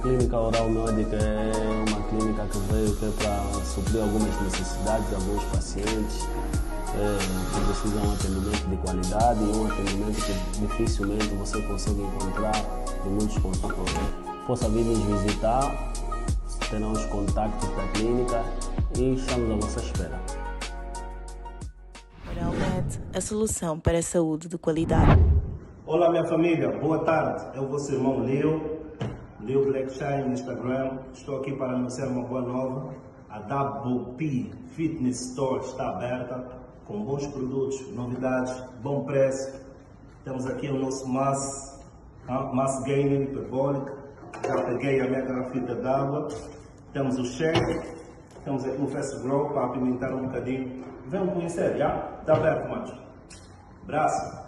clínica oral médica é uma clínica que veio é para suprir algumas necessidades, de alguns pacientes é, que precisam de um atendimento de qualidade e um atendimento que dificilmente você consegue encontrar em muitos consultórios. Possa né? vir nos visitar, terão os contactos da clínica e estamos à vossa espera. Oralmed, a solução para a saúde de qualidade. Olá, minha família, boa tarde. É o vosso irmão Leo Deu Black Shine no Instagram. Estou aqui para anunciar uma boa nova. A WP Fitness Store está aberta com bons produtos, novidades, bom preço. Temos aqui o nosso Mass, ah, mass Gainer Hiperbólico. Já peguei a minha garrafita d'água. Temos o shake. Temos aqui o Fast Grow para apimentar um bocadinho. Vem conhecer, já? Está aberto, mano. Abraço.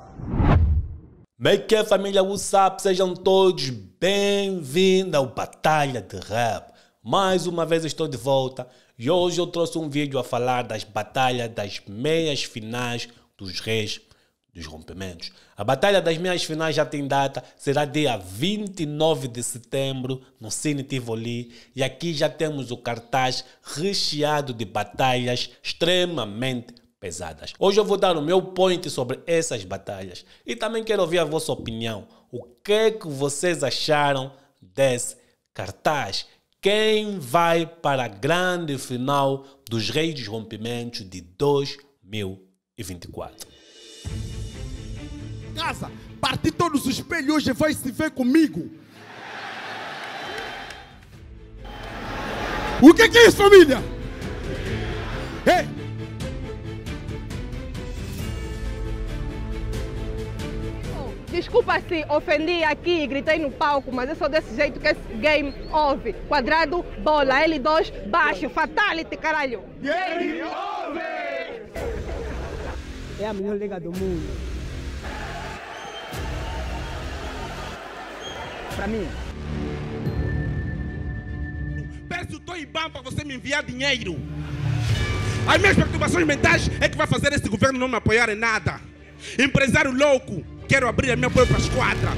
Make família, WhatsApp Sejam todos Bem-vindo ao Batalha de Rap. Mais uma vez estou de volta e hoje eu trouxe um vídeo a falar das batalhas das meias finais dos reis dos rompimentos. A batalha das meias finais já tem data, será dia 29 de setembro no Cine Tivoli e aqui já temos o cartaz recheado de batalhas extremamente pesadas. Hoje eu vou dar o meu point sobre essas batalhas e também quero ouvir a vossa opinião. O que é que vocês acharam desse cartaz? Quem vai para a grande final dos Reis dos Rompimentos de 2024? Casa, parti todos os espelhos, hoje vai se ver comigo. O que é, que é isso, família? Ei, Desculpa se ofendi aqui e gritei no palco, mas é só desse jeito que esse game ouve. Quadrado, bola, L2, baixo, fatality, caralho. Game over! É a melhor liga do mundo. Pra mim. Peço o Toibam para você me enviar dinheiro. As minhas perturbações mentais é que vai fazer esse governo não me apoiar em nada. Empresário louco, quero abrir a minha própria esquadra.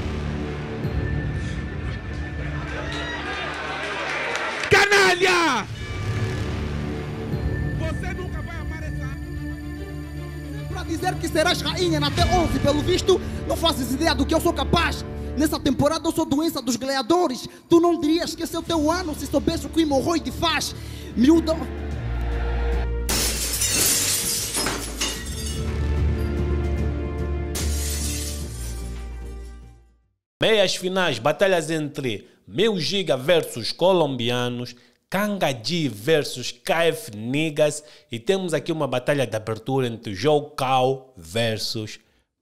Canalha! Você nunca vai amar essa. Para dizer que serás rainha na T11, pelo visto, não fazes ideia do que eu sou capaz. Nessa temporada eu sou doença dos gleadores. Tu não dirias que esse é o teu ano se soubesse o que hemorroide faz. Miúdo. Meias finais, batalhas entre Meu Giga versus colombianos, Kangadi versus KF Niggas e temos aqui uma batalha de abertura entre Joe Cal versus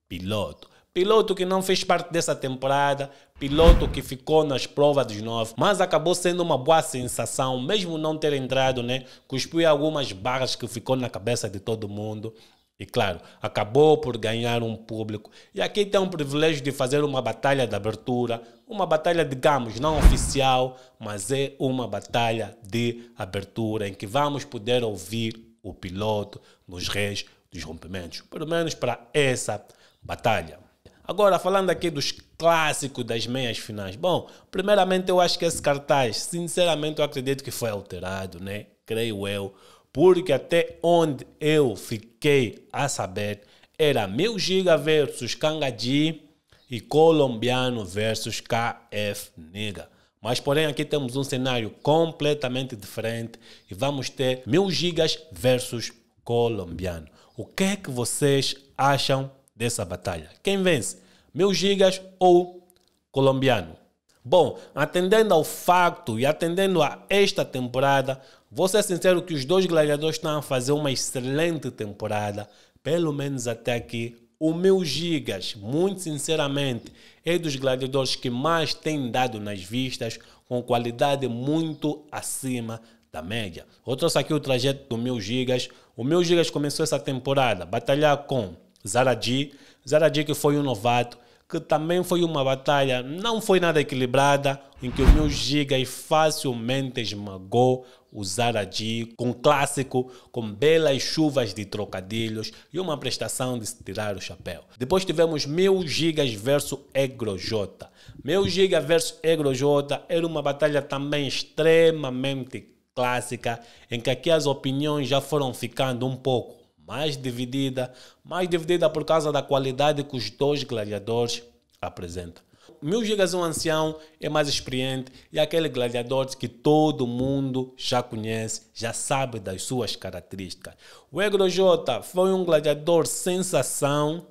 Piloto. Piloto que não fez parte dessa temporada, piloto que ficou nas provas dos novo, mas acabou sendo uma boa sensação, mesmo não ter entrado, né? Cuspiu algumas barras que ficou na cabeça de todo mundo. E claro, acabou por ganhar um público. E aqui tem o privilégio de fazer uma batalha de abertura, uma batalha, digamos, não oficial, mas é uma batalha de abertura em que vamos poder ouvir o piloto nos reis dos rompimentos, pelo menos para essa batalha. Agora, falando aqui dos clássicos das meias finais. Bom, primeiramente eu acho que esse cartaz, sinceramente, eu acredito que foi alterado, né? Creio eu porque até onde eu fiquei a saber era Mil Giga versus Kangaji e Colombiano versus KF Nega. Mas porém aqui temos um cenário completamente diferente e vamos ter Mil Gigas versus Colombiano. O que é que vocês acham dessa batalha? Quem vence? Mil Gigas ou Colombiano? Bom, atendendo ao facto e atendendo a esta temporada, Vou ser sincero que os dois gladiadores estão a fazer uma excelente temporada, pelo menos até aqui. O meu Gigas, muito sinceramente, é dos gladiadores que mais tem dado nas vistas, com qualidade muito acima da média. Eu trouxe aqui o trajeto do meu Gigas. O meu Gigas começou essa temporada batalhar com Zaradi, Zaradi que foi um novato, que também foi uma batalha, não foi nada equilibrada, em que o meu giga facilmente esmagou o Zaradi com um clássico, com belas chuvas de trocadilhos e uma prestação de se tirar o chapéu. Depois tivemos Mil Gigas versus Egrojota. meu giga versus Egrojota era uma batalha também extremamente clássica, em que aqui as opiniões já foram ficando um pouco mais dividida, mais dividida por causa da qualidade que os dois gladiadores apresentam. Mil gigas um ancião é mais experiente e é aquele gladiador que todo mundo já conhece, já sabe das suas características. O Egro Jota foi um gladiador sensação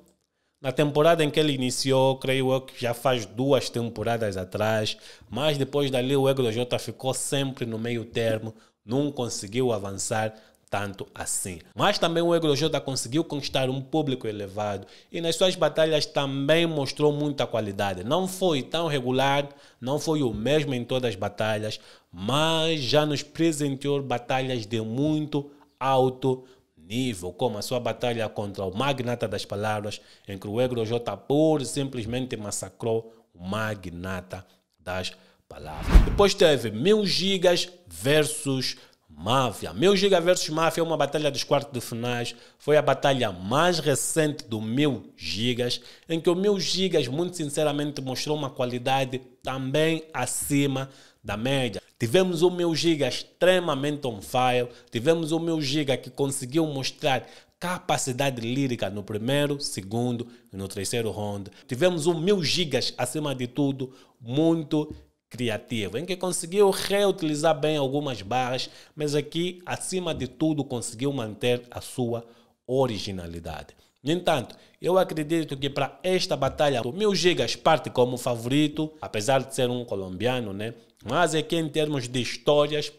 na temporada em que ele iniciou, creio eu que já faz duas temporadas atrás, mas depois dali o Egro Jota ficou sempre no meio termo, não conseguiu avançar tanto assim. Mas também o Egrojota tá conseguiu conquistar um público elevado e nas suas batalhas também mostrou muita qualidade. Não foi tão regular, não foi o mesmo em todas as batalhas, mas já nos presenteou batalhas de muito alto nível, como a sua batalha contra o Magnata das Palavras, em que o Egrojota tá pura simplesmente massacrou o Magnata das Palavras. Depois teve Mil Gigas versus Máfia. Meu Giga versus Máfia é uma batalha dos quartos de finais. Foi a batalha mais recente do meu Gigas, em que o meu Gigas, muito sinceramente, mostrou uma qualidade também acima da média. Tivemos o meu Giga extremamente on fire. Tivemos o meu Giga que conseguiu mostrar capacidade lírica no primeiro, segundo e no terceiro round. Tivemos um mil gigas acima de tudo, muito criativo, em que conseguiu reutilizar bem algumas barras, mas aqui, acima de tudo, conseguiu manter a sua originalidade. No entanto, eu acredito que para esta batalha o Mil Gigas parte como favorito, apesar de ser um colombiano, né? Mas é que em termos de histórias,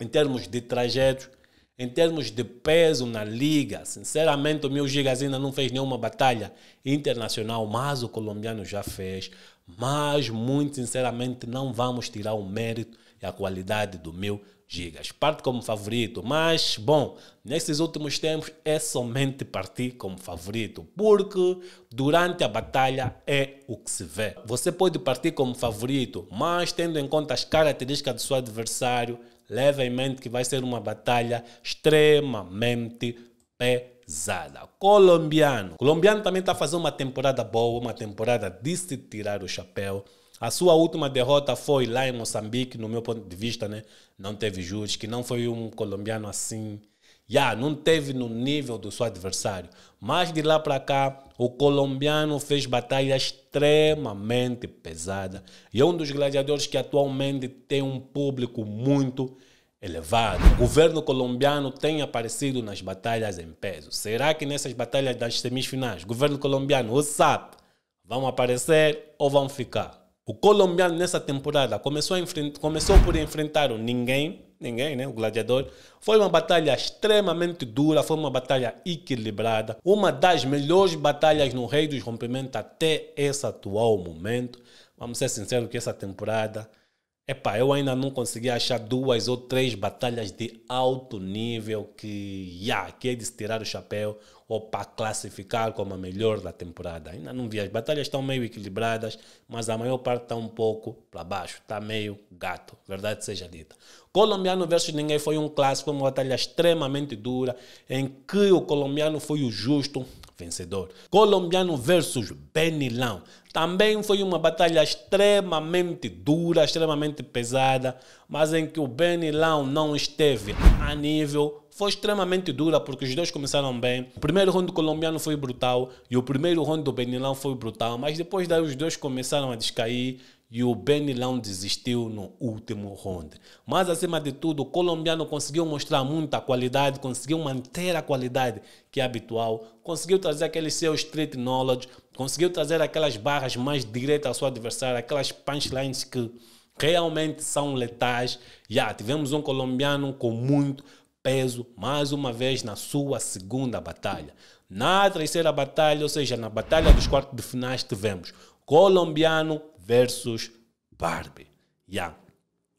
em termos de trajetos, em termos de peso na liga, sinceramente o Mil Gigas ainda não fez nenhuma batalha internacional, mas o colombiano já fez. Mas, muito sinceramente, não vamos tirar o mérito e a qualidade do meu gigas. Parte como favorito, mas bom, nesses últimos tempos é somente partir como favorito, porque durante a batalha é o que se vê. Você pode partir como favorito, mas tendo em conta as características do seu adversário, leve em mente que vai ser uma batalha extremamente pesada pesada. Colombiano. O colombiano também está fazendo uma temporada boa, uma temporada de se tirar o chapéu. A sua última derrota foi lá em Moçambique, no meu ponto de vista, né? Não teve juros, que não foi um colombiano assim. Já yeah, não teve no nível do seu adversário. Mas de lá para cá, o colombiano fez batalha extremamente pesada. E é um dos gladiadores que atualmente tem um público muito elevado. O governo colombiano tem aparecido nas batalhas em peso. Será que nessas batalhas das semifinais, o governo colombiano, o SAP, vão aparecer ou vão ficar? O colombiano nessa temporada começou, começou por enfrentar o ninguém, ninguém, né? O gladiador. Foi uma batalha extremamente dura, foi uma batalha equilibrada, uma das melhores batalhas no Rei dos Rompimentos até esse atual momento. Vamos ser sinceros que essa temporada Epá, eu ainda não consegui achar duas ou três batalhas de alto nível que, yeah, que é de se tirar o chapéu ou para classificar como a melhor da temporada. Ainda não vi. As batalhas estão meio equilibradas, mas a maior parte está um pouco para baixo. Está meio gato, verdade seja dita. Colombiano versus Ninguém foi um clássico, uma batalha extremamente dura, em que o colombiano foi o justo, vencedor. Colombiano versus Benilão. Também foi uma batalha extremamente dura, extremamente pesada, mas em que o Benilão não esteve a nível. Foi extremamente dura porque os dois começaram bem. O primeiro round do colombiano foi brutal e o primeiro round do Benilão foi brutal, mas depois daí os dois começaram a descair e o Benilão desistiu no último round. Mas, acima de tudo, o colombiano conseguiu mostrar muita qualidade, conseguiu manter a qualidade que é habitual, conseguiu trazer aquele seu street knowledge, conseguiu trazer aquelas barras mais diretas ao seu adversário, aquelas punchlines que realmente são letais. Já ah, tivemos um colombiano com muito peso, mais uma vez na sua segunda batalha. Na terceira batalha, ou seja, na batalha dos quartos de finais, tivemos colombiano versus Barbie. Yeah.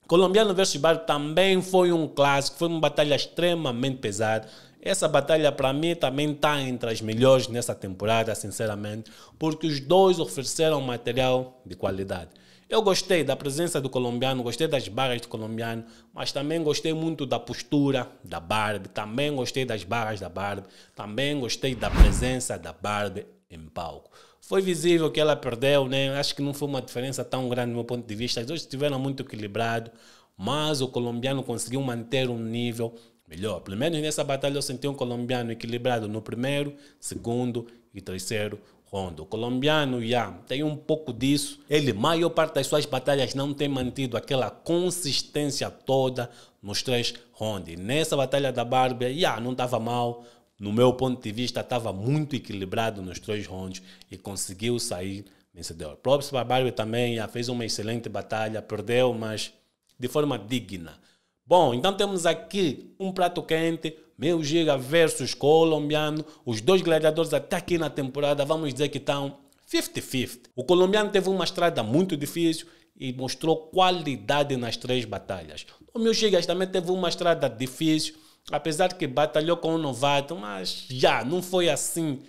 Colombiano versus Barbie também foi um clássico, foi uma batalha extremamente pesada. Essa batalha para mim também está entre as melhores nessa temporada, sinceramente, porque os dois ofereceram material de qualidade. Eu gostei da presença do colombiano, gostei das barras do colombiano, mas também gostei muito da postura da Barbie, também gostei das barras da Barbie, também gostei da presença da Barbie em palco. Foi visível que ela perdeu, né? Acho que não foi uma diferença tão grande do meu ponto de vista. As duas estiveram muito equilibrado, mas o colombiano conseguiu manter um nível melhor. Pelo menos nessa batalha eu senti um colombiano equilibrado no primeiro, segundo e terceiro round. O colombiano, já tem um pouco disso. Ele, maior parte das suas batalhas, não tem mantido aquela consistência toda nos três rounds. Nessa batalha da Bárbara, já não estava mal, no meu ponto de vista, estava muito equilibrado nos três rounds e conseguiu sair vencedor. Props Barbário também fez uma excelente batalha, perdeu, mas de forma digna. Bom, então temos aqui um prato quente, meu giga versus colombiano. Os dois gladiadores até aqui na temporada, vamos dizer que estão 50-50. O colombiano teve uma estrada muito difícil e mostrou qualidade nas três batalhas. O meu giga também teve uma estrada difícil, Apesar que batalhou com um novato, mas já não foi assim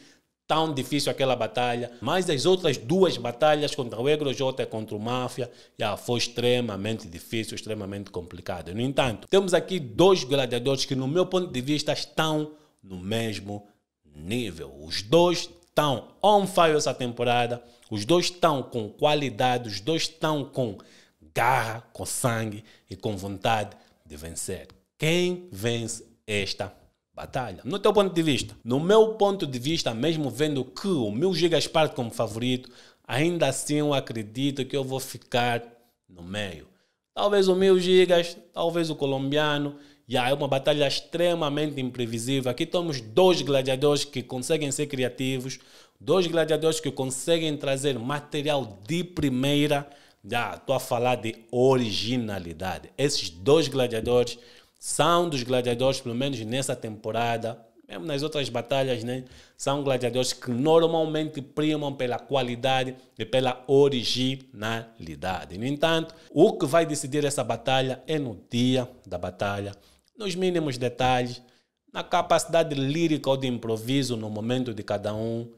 tão difícil aquela batalha. Mas as outras duas batalhas contra o Egro Jota e contra o Máfia já foi extremamente difícil, extremamente complicado. No entanto, temos aqui dois gladiadores que, no meu ponto de vista, estão no mesmo nível. Os dois estão on fire essa temporada, os dois estão com qualidade, os dois estão com garra, com sangue e com vontade de vencer. Quem vence esta batalha? No teu ponto de vista? No meu ponto de vista, mesmo vendo que o meu Gigas parte como favorito, ainda assim eu acredito que eu vou ficar no meio. Talvez o mil gigas, talvez o colombiano. E yeah, é uma batalha extremamente imprevisível. Aqui temos dois gladiadores que conseguem ser criativos, dois gladiadores que conseguem trazer material de primeira. Já yeah, estou a falar de originalidade. Esses dois gladiadores são dos gladiadores, pelo menos nessa temporada, mesmo nas outras batalhas, né? São gladiadores que normalmente primam pela qualidade e pela originalidade. No entanto, o que vai decidir essa batalha é no dia da batalha, nos mínimos detalhes, na capacidade lírica ou de improviso no momento de cada um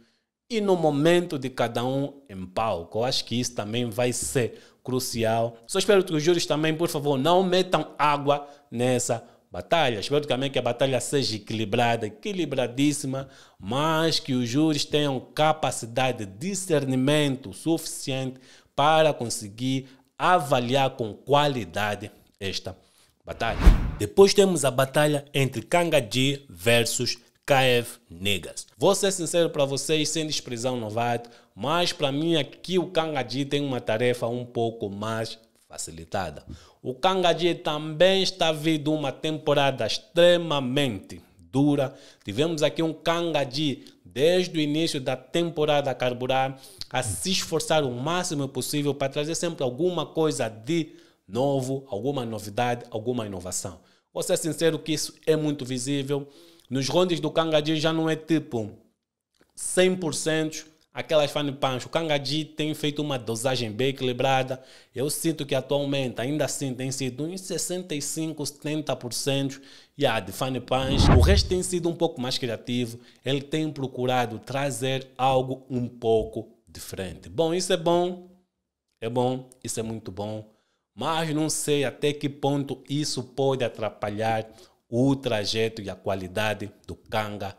e no momento de cada um em palco. Eu acho que isso também vai ser crucial. Só espero que os juros também, por favor, não metam água nessa batalha. Espero também que a batalha seja equilibrada, equilibradíssima, mas que os júris tenham capacidade de discernimento suficiente para conseguir avaliar com qualidade esta batalha. Depois temos a batalha entre Kangaji versus KF negas. Vou ser sincero para vocês, sem desprezar novato, mas para mim aqui o Kangadi tem uma tarefa um pouco mais facilitada. O Kangadi também está vindo uma temporada extremamente dura. Tivemos aqui um Kangadi desde o início da temporada a carburar, a se esforçar o máximo possível para trazer sempre alguma coisa de novo, alguma novidade, alguma inovação. Vou ser sincero que isso é muito visível. Nos rondes do Kangaji já não é tipo 100% aquelas fan punch. O Kangaji tem feito uma dosagem bem equilibrada. Eu sinto que atualmente, ainda assim, tem sido uns 65, 70% yeah, de fan punch. O resto tem sido um pouco mais criativo. Ele tem procurado trazer algo um pouco diferente. Bom, isso é bom. É bom, isso é muito bom. Mas não sei até que ponto isso pode atrapalhar o trajeto e a qualidade do Kangaji.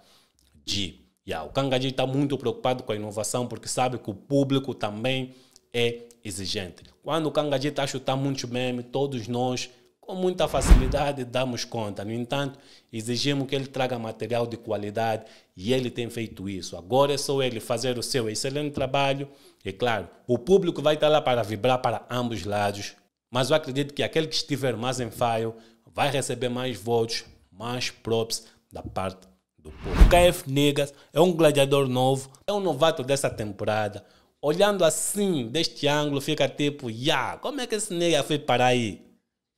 Yeah, o G está muito preocupado com a inovação porque sabe que o público também é exigente. Quando o G está a chutar muitos memes, todos nós, com muita facilidade, damos conta. No entanto, exigimos que ele traga material de qualidade e ele tem feito isso. Agora é só ele fazer o seu excelente trabalho. E claro, o público vai estar tá lá para vibrar para ambos lados. Mas eu acredito que aquele que estiver mais em faio vai receber mais votos, mais props da parte do povo. O KF Negas é um gladiador novo, é um novato dessa temporada. Olhando assim, deste ângulo, fica tipo, yeah, como é que esse nega foi para aí?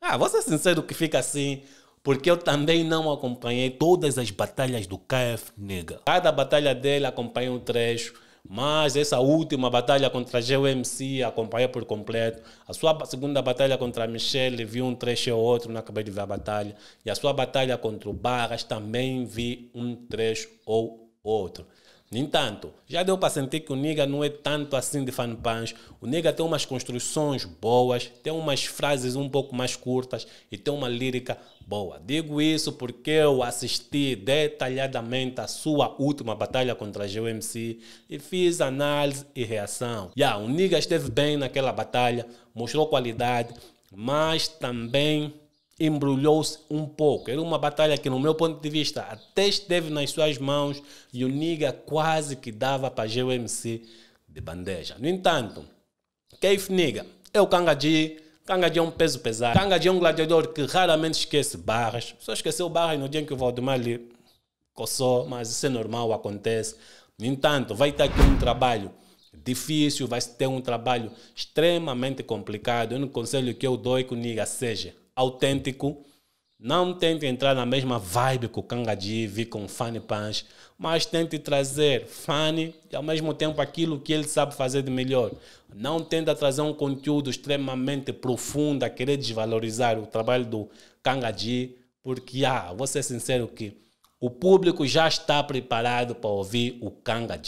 Ah, vou ser sincero que fica assim, porque eu também não acompanhei todas as batalhas do KF Nega. Cada batalha dele acompanha um trecho mas essa última batalha contra GMC acompanhei por completo. A sua segunda batalha contra a Michelle, vi um trecho ou outro, não acabei de ver a batalha. E a sua batalha contra o Barras, também vi um trecho ou outro. No entanto, já deu para sentir que o Nega não é tanto assim de fanpans. O Nega tem umas construções boas, tem umas frases um pouco mais curtas e tem uma lírica boa. Digo isso porque eu assisti detalhadamente a sua última batalha contra a GMC e fiz análise e reação. Yeah, o Nega esteve bem naquela batalha, mostrou qualidade, mas também embrulhou-se um pouco. Era uma batalha que, no meu ponto de vista, até esteve nas suas mãos e o Niga quase que dava para a MC de bandeja. No entanto, Keif Niga é o Kangaji. Kangaji é um peso pesado. Kangaji é um gladiador que raramente esquece barras. Só esqueceu barras no dia em que o Valdemar lhe coçou, mas isso é normal, acontece. No entanto, vai ter aqui um trabalho difícil, vai ter um trabalho extremamente complicado. Eu não conselho que eu dou que o Niga seja autêntico. Não tente entrar na mesma vibe que o Kanga Divi, com o Funny Punch, mas tente trazer funny e ao mesmo tempo aquilo que ele sabe fazer de melhor. Não tente trazer um conteúdo extremamente profundo, a querer desvalorizar o trabalho do Kanga porque, ah, vou ser sincero que o público já está preparado para ouvir o Kanga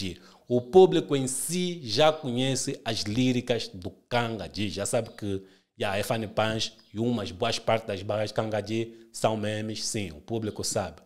O público em si já conhece as líricas do Kanga já sabe que Yeah, é Fanny Pans e umas boas partes das barras de Cangadi são memes, sim, o público sabe.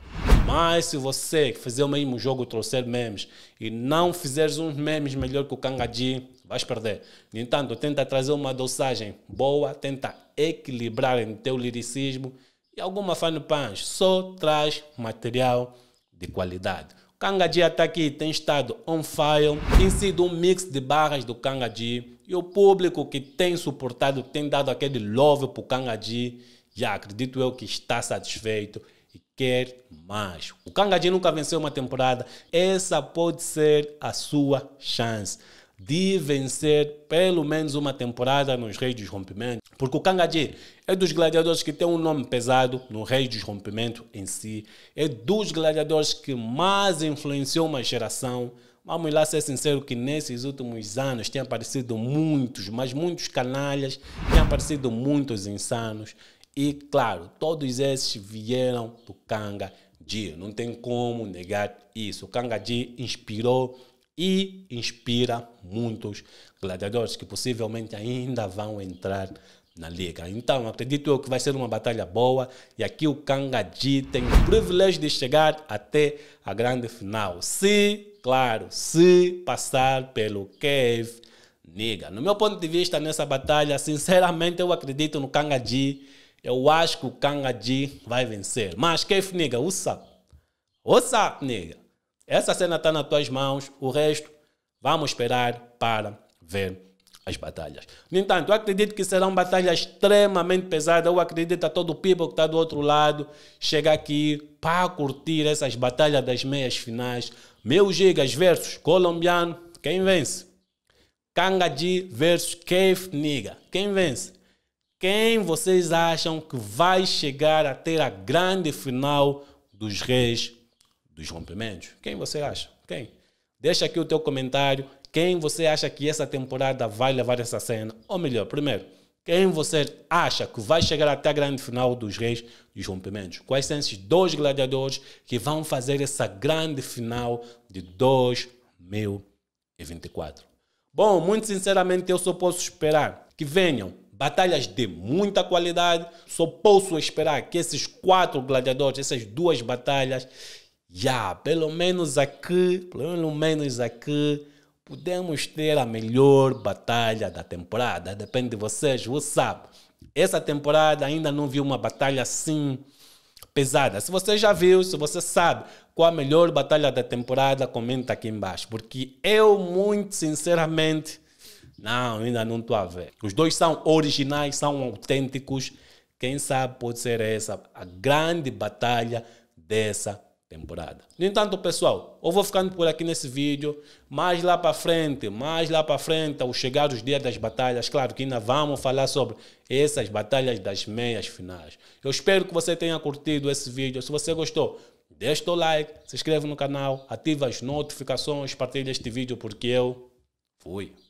Mas se você fizer o mesmo jogo trouxer memes e não fizeres uns memes melhor que o Cangadi, vais perder. No entanto, tenta trazer uma dosagem boa, tenta equilibrar em teu liricismo e alguma Fanny Pans. Só traz material de qualidade. Kangaji aqui tem estado on fire, tem sido um mix de barras do Kangaji e o público que tem suportado, tem dado aquele love para o Kangaji, já acredito eu que está satisfeito e quer mais. O Kangaji nunca venceu uma temporada, essa pode ser a sua chance de vencer pelo menos uma temporada nos Reis dos Rompimentos, porque o Kangaji é dos gladiadores que tem um nome pesado no Reis dos Rompimentos em si, é dos gladiadores que mais influenciou uma geração. Vamos lá ser sincero que nesses últimos anos tem aparecido muitos, mas muitos canalhas, tem aparecido muitos insanos. E claro, todos esses vieram do Kanga Não tem como negar isso. O Kanga inspirou e inspira muitos gladiadores que possivelmente ainda vão entrar na liga. Então, acredito eu que vai ser uma batalha boa e aqui o Kangaji tem o privilégio de chegar até a grande final. Se, claro, se passar pelo Cave Niga. No meu ponto de vista, nessa batalha, sinceramente, eu acredito no Kangaji. Eu acho que o Kangaji vai vencer. Mas Cave Niga, o sap. o sap, nigga? Essa cena está nas tuas mãos, o resto vamos esperar para ver as batalhas. No entanto, eu acredito que serão batalhas extremamente pesadas. Eu acredito a todo o people que está do outro lado chegar aqui para curtir essas batalhas das meias finais. Mil gigas versus colombiano, quem vence? Kangaji versus Keif Niga, quem vence? Quem vocês acham que vai chegar a ter a grande final dos Reis dos rompimentos? Quem você acha? Quem? Deixa aqui o teu comentário. Quem você acha que essa temporada vai levar essa cena? Ou melhor, primeiro, quem você acha que vai chegar até a grande final dos reis dos rompimentos? Quais são esses dois gladiadores que vão fazer essa grande final de 2024? Bom, muito sinceramente, eu só posso esperar que venham batalhas de muita qualidade. Só posso esperar que esses quatro gladiadores, essas duas batalhas, já, pelo menos aqui, pelo menos aqui, podemos ter a melhor batalha da temporada. Depende de vocês, sabe Essa temporada ainda não viu uma batalha assim pesada. Se você já viu, se você sabe qual a melhor batalha da temporada, comenta aqui embaixo. Porque eu, muito sinceramente, não, ainda não estou a ver. Os dois são originais, são autênticos. Quem sabe pode ser essa a grande batalha dessa temporada temporada. No entanto, pessoal, eu vou ficando por aqui nesse vídeo. Mais lá para frente, mais lá para frente, ao chegar os dias das batalhas, claro que ainda vamos falar sobre essas batalhas das meias finais. Eu espero que você tenha curtido esse vídeo. Se você gostou, deixa o like, se inscreve no canal, ativa as notificações, partilhe este vídeo porque eu fui.